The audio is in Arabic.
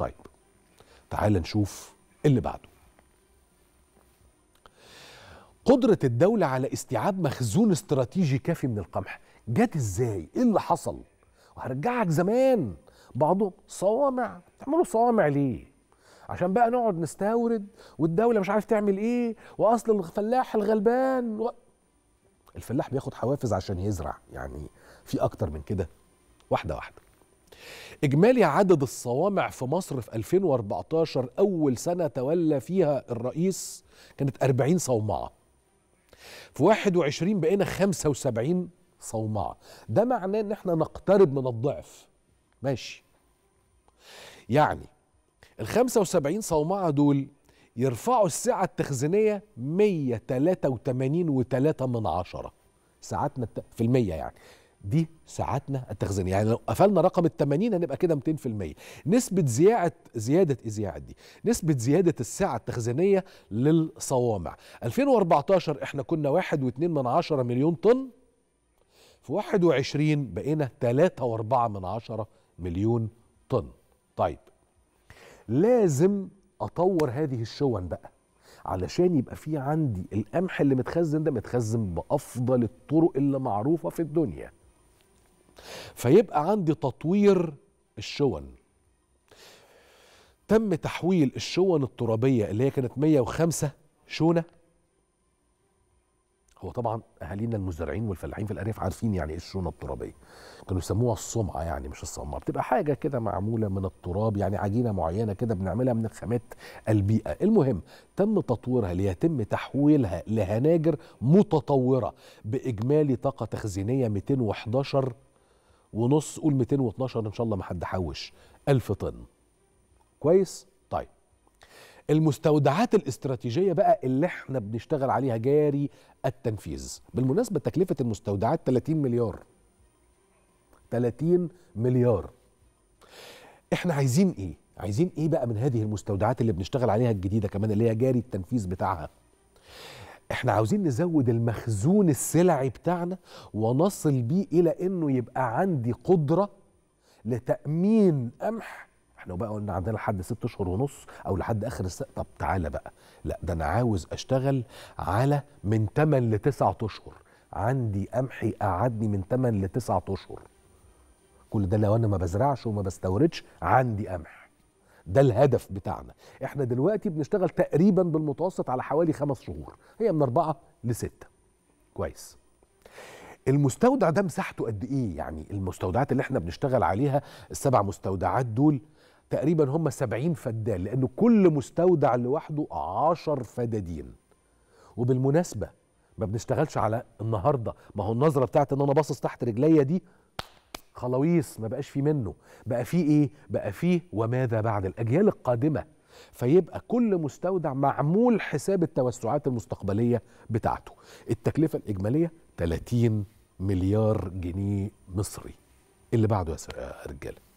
طيب تعال نشوف اللي بعده قدرة الدولة على استيعاب مخزون استراتيجي كافي من القمح جت ازاي؟ ايه اللي حصل؟ وهرجعك زمان بعضهم صوامع تعملوا صوامع ليه؟ عشان بقى نقعد نستورد والدولة مش عارف تعمل ايه واصل الفلاح الغلبان و... الفلاح بياخد حوافز عشان يزرع يعني في اكتر من كده واحدة واحدة إجمالي عدد الصوامع في مصر في 2014 أول سنة تولى فيها الرئيس كانت 40 صومعة في 21 بقينا 75 صومعة ده معناه إن احنا نقترب من الضعف ماشي يعني ال 75 صومعة دول يرفعوا السعة التخزينية 183.3 من عشرة ساعاتنا في المية يعني دي ساعاتنا التخزينيه يعني لو قفلنا رقم ال 80 هنبقى كده 200% نسبه زياده زياده زيادة دي نسبه زياده السعه التخزينيه للصوامع 2014 احنا كنا 1.2 من 10 مليون طن في 21 بقينا 3.4 من 10 مليون طن طيب لازم اطور هذه الشون بقى علشان يبقى في عندي القمح اللي متخزن ده متخزن بافضل الطرق اللي معروفه في الدنيا فيبقى عندي تطوير الشون تم تحويل الشون الترابية اللي هي كانت 105 شونة هو طبعا اهالينا المزارعين والفلاحين في الارياف عارفين يعني ايه الشونه الترابيه كانوا يسموها الصمعه يعني مش الصمعه بتبقى حاجه كده معموله من التراب يعني عجينه معينه كده بنعملها من الخامات البيئه المهم تم تطويرها ليتم تحويلها لهناجر متطوره باجمالي طاقه تخزينيه 211 ونص قول 212 ان شاء الله ما حد حوش 1000 طن كويس طيب المستودعات الاستراتيجيه بقى اللي احنا بنشتغل عليها جاري التنفيذ بالمناسبه تكلفه المستودعات 30 مليار 30 مليار احنا عايزين ايه عايزين ايه بقى من هذه المستودعات اللي بنشتغل عليها الجديده كمان اللي هي جاري التنفيذ بتاعها احنا عاوزين نزود المخزون السلعي بتاعنا ونصل بيه الى انه يبقى عندي قدره لتامين قمح احنا بقى قلنا عندنا لحد ست اشهر ونص او لحد اخر السنه طب تعالى بقى لا ده انا عاوز اشتغل على من 8 ل 9 اشهر عندي قمح يقعدني من 8 ل 9 اشهر كل ده لو انا ما بزرعش وما بستوردش عندي قمح ده الهدف بتاعنا احنا دلوقتي بنشتغل تقريبا بالمتوسط على حوالي خمس شهور هي من أربعة لستة كويس المستودع ده مساحته قد ايه يعني المستودعات اللي احنا بنشتغل عليها السبع مستودعات دول تقريبا هم 70 فدان لأن كل مستودع لوحده 10 فدادين وبالمناسبة ما بنشتغلش على النهاردة ما هو النظرة بتاعت ان انا باصص تحت رجليا دي خلاويص ما بقاش فيه منه بقى فيه ايه بقى فيه وماذا بعد الاجيال القادمه فيبقى كل مستودع معمول حساب التوسعات المستقبليه بتاعته التكلفه الاجماليه 30 مليار جنيه مصري اللي بعده يا رجاله